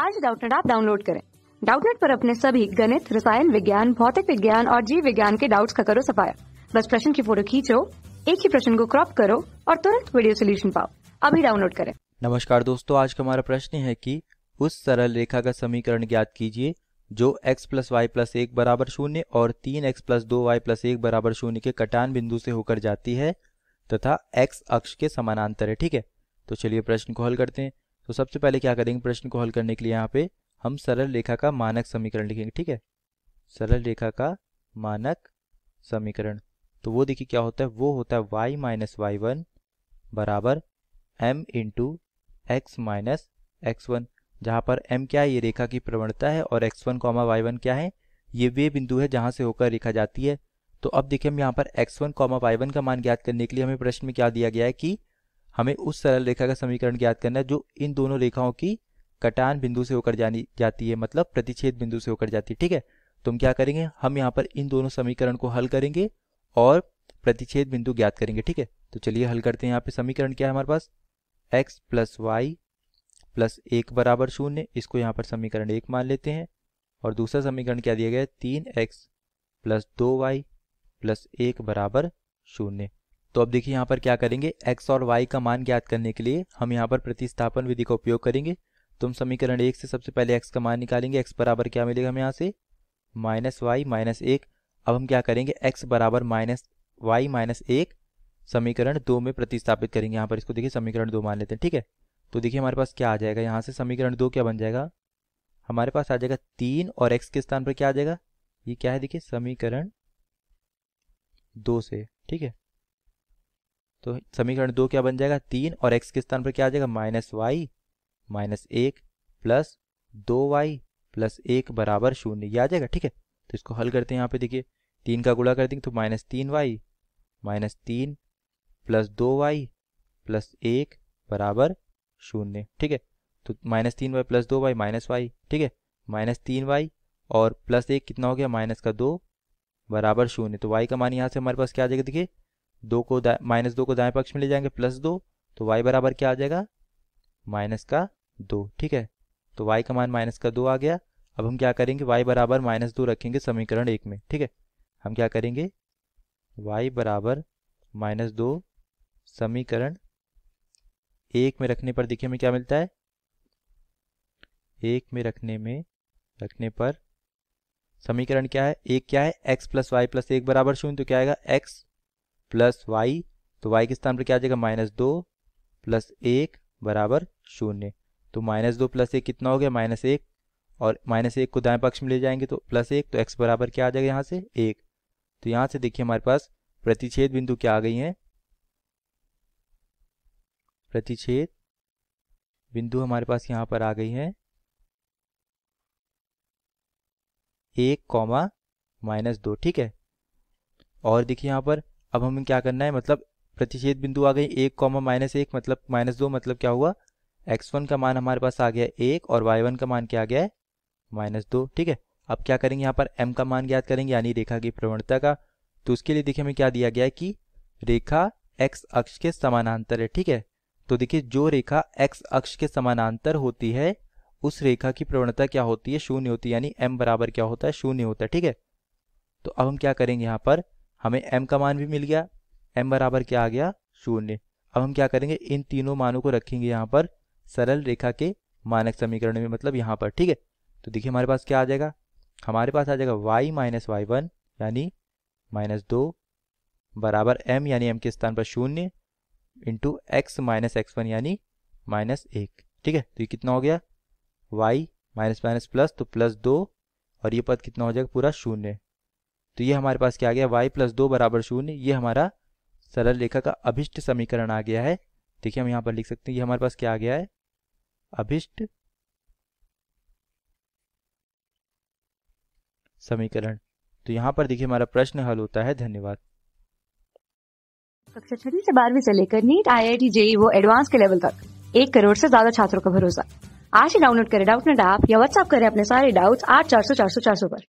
आज डाउटनेट आप डाउनलोड करें डाउटनेट पर अपने सभी गणित रसायन विज्ञान भौतिक विज्ञान और जीव विज्ञान के डाउट्स का करो सफाया बस प्रश्न की फोटो खींचो एक ही प्रश्न को क्रॉप करो और तुरंत वीडियो सोल्यूशन पाओ अभी डाउनलोड करें नमस्कार दोस्तों आज का हमारा प्रश्न है कि उस सरल रेखा का समीकरण ज्ञात कीजिए जो x प्लस वाई प्लस एक बराबर शून्य और तीन एक्स प्लस दो वाई प्लस एक बराबर शून्य के कटान बिंदु से होकर जाती है तथा x अक्ष के समानांतर है ठीक है तो चलिए प्रश्न को हल करते हैं तो सबसे पहले क्या करेंगे प्रश्न को हल करने के लिए यहाँ पे हम सरल रेखा का मानक समीकरण लिखेंगे ठीक है सरल रेखा का मानक समीकरण तो वो देखिए क्या होता है वो होता है वाई माइनस वाई वन बराबर m into x minus x one जहाँ पर m क्या है ये रेखा की प्रवणता है और x one comma y one क्या है ये वे बिंदु है जहाँ से होकर रेखा जाती है तो अब देखिए हम यहाँ पर x one comma y one का मान ज्ञात करने के लिए हमें प्रश्न में क्या दिया गया है कि हमें उस सरल रेखा का समीकरण ज्ञात करना है जो इन दोनों रेखाओं की कटान बिंदु से होकर जानी जाती है मतलब प्रतिच्छेद बिंदु से होकर जाती है ठीक है तो हम क्या करेंगे हम यहाँ पर इन दोनों समीकरण को हल करेंगे और प्रतिच्छेद बिंदु ज्ञात करेंगे ठीक है तो चलिए हल करते हैं यहाँ पे समीकरण क्या है हमारे पास एक्स प्लस वाई प्लस एक बराबर शून्य इसको यहाँ पर समीकरण एक मान लेते हैं और दूसरा समीकरण क्या दिया गया है तीन एक्स प्लस दो वाई प्लस एक बराबर शून्य तो अब देखिए यहाँ पर क्या करेंगे एक्स और वाई का मान ज्ञात करने के लिए हम यहाँ पर प्रतिस्थापन विधि का उपयोग करेंगे तो हम समीकरण एक से सबसे पहले एक्स का मान निकालेंगे एक्स बराबर क्या मिलेगा हमें यहाँ से माइनस वाई माइनस एक अब हम क्या करेंगे एक्स बराबर माइनस वाई माइनस एक समीकरण दो में प्रतिस्थापित करेंगे यहाँ पर इसको देखिए समीकरण दो मान लेते हैं ठीक है तो देखिए हमारे पास क्या आ जाएगा यहाँ से समीकरण दो क्या बन जाएगा हमारे पास आ जाएगा तीन और एक्स के स्थान पर क्या आ जाएगा ये क्या है देखिए समीकरण दो से ठीक है तो समीकरण दो क्या बन जाएगा तीन और एक्स के स्थान पर क्या आ जाएगा माइनस वाई माइनस एक प्लस दो वाई प्लस एक बराबर शून्य ये आ जाएगा ठीक है तो इसको हल करते हैं यहाँ पे देखिए तीन का गुणा कर देंगे तो माइनस तीन वाई माइनस तीन प्लस दो वाई प्लस एक बराबर शून्य ठीक है तो माइनस तीन वाई प्लस दो वाई माइनस वाई ठीक है माइनस तीन वाई और प्लस एक कितना हो गया माइनस का दो बराबर शून्य तो वाई का मान यहाँ से हमारे पास क्या आ जाएगा देखिए दो को माइनस दो को दाएं पक्ष में ले जाएंगे प्लस दो तो वाई बराबर क्या आ जाएगा माइनस का दो ठीक है तो वाई का मान माइनस का दो आ गया अब हम क्या करेंगे वाई बराबर माइनस दो रखेंगे समीकरण एक में ठीक है हम क्या करेंगे वाई बराबर माइनस दो समीकरण एक में रखने पर देखिए हमें क्या मिलता है एक में रखने में रखने पर समीकरण क्या है एक क्या है एक्स प्लस वाई प्लस एक बराबर शून्य तो क्या आएगा एक्स प्लस वाई तो वाई के स्थान पर क्या आ जाएगा माइनस दो प्लस एक बराबर शून्य तो माइनस दो प्लस एक कितना हो गया माइनस एक और माइनस एक को दाएं पक्ष में ले जाएंगे तो प्लस एक तो एक्स बराबर क्या आ जाएगा यहाँ से एक तो यहाँ से देखिए हमारे पास प्रतिच्छेद बिंदु क्या आ गई है प्रतिच्छेद बिंदु हमारे पास यहाँ पर आ गई है एक कॉमा माइनस दो ठीक है और देखिए यहाँ पर अब हमें क्या करना है मतलब प्रतिषेध बिंदु आ गई एक कॉमा माइनस एक मतलब माइनस दो मतलब क्या हुआ एक्स वन का मान हमारे पास आ गया एक और वाई वन का मान क्या आ गया है माइनस दो ठीक है अब क्या करेंगे यहाँ पर एम का मान ज्ञात करेंगे यानी रेखा की प्रवणता का तो उसके लिए देखिए हमें क्या दिया गया है कि रेखा एक्स अक्ष के समानांतर है ठीक है तो देखिए जो रेखा एक्स अक्ष के समानांतर होती है उस रेखा की प्रवणता क्या होती है शून्य होती है यानी एम बराबर क्या होता है शून्य होता है ठीक है तो अब हम क्या करेंगे यहाँ पर हमें m का मान भी मिल गया m बराबर क्या आ गया शून्य अब हम क्या करेंगे इन तीनों मानों को रखेंगे यहाँ पर सरल रेखा के मानक समीकरण में मतलब यहाँ पर ठीक है तो देखिए हमारे पास क्या आ जाएगा हमारे पास आ जाएगा y माइनस वाई वन यानी माइनस दो बराबर m यानी m के स्थान पर शून्य into x minus x one यानी माइनस एक ठीक है तो ये कितना हो गया y माइनस माइनस प्लस तो प्लस दो और ये पद कितना हो जाएगा पूरा शून्य तो ये हमारे पास क्या आ गया वाई प्लस दो बराबर शून्य ये हमारा सरल रेखा का अभिष्ट समीकरण आ गया है देखिए हम यहाँ पर लिख सकते हैं ये हमारे पास क्या आ गया है अभिष्ट समीकरण तो यहाँ पर देखिए हमारा प्रश्न हल होता है धन्यवाद कक्षा छठी से बारहवीं से लेकर NEET I I T JEE वो एडवांस के लेवल तक एक करोड़ से ज्यादा छात्रों का भरोसा आज ही डाउनलोड करें डाउट नेट ऐप या व्हाट्सअप करें अपने सारे डाउट्स आठ चार सौ चार सौ चार सौ पर